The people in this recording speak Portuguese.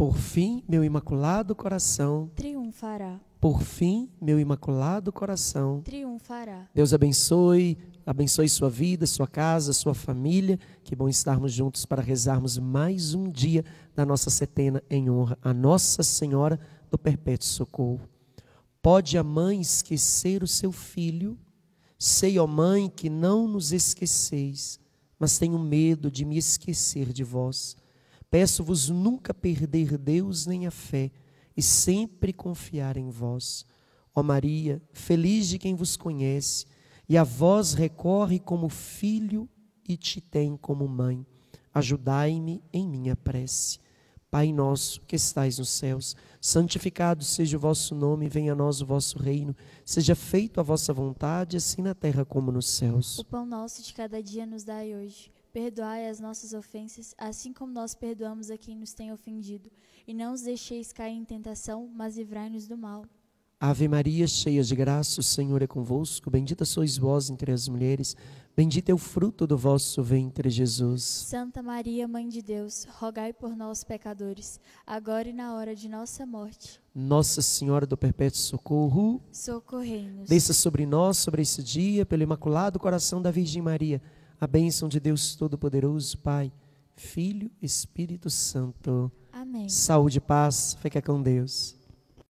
Por fim, meu imaculado coração triunfará. Por fim, meu imaculado coração triunfará. Deus abençoe, abençoe sua vida, sua casa, sua família. Que bom estarmos juntos para rezarmos mais um dia da nossa setena em honra a Nossa Senhora do Perpétuo Socorro. Pode a mãe esquecer o seu filho? Sei, ó mãe, que não nos esqueceis, mas tenho medo de me esquecer de vós. Peço-vos nunca perder Deus nem a fé, e sempre confiar em vós. Ó Maria, feliz de quem vos conhece, e a vós recorre como filho e te tem como mãe. Ajudai-me em minha prece. Pai nosso que estais nos céus, santificado seja o vosso nome, venha a nós o vosso reino, seja feita a vossa vontade, assim na terra como nos céus. O pão nosso de cada dia nos dai hoje. Perdoai as nossas ofensas, assim como nós perdoamos a quem nos tem ofendido. E não os deixeis cair em tentação, mas livrai-nos do mal. Ave Maria, cheia de graça, o Senhor é convosco. Bendita sois vós entre as mulheres. Bendito é o fruto do vosso ventre, Jesus. Santa Maria, Mãe de Deus, rogai por nós, pecadores, agora e na hora de nossa morte. Nossa Senhora do Perpétuo Socorro, socorrei-nos. Desça sobre nós, sobre esse dia, pelo imaculado coração da Virgem Maria a bênção de Deus Todo-Poderoso, Pai, Filho, Espírito Santo. Amém. Saúde paz. Fica com Deus.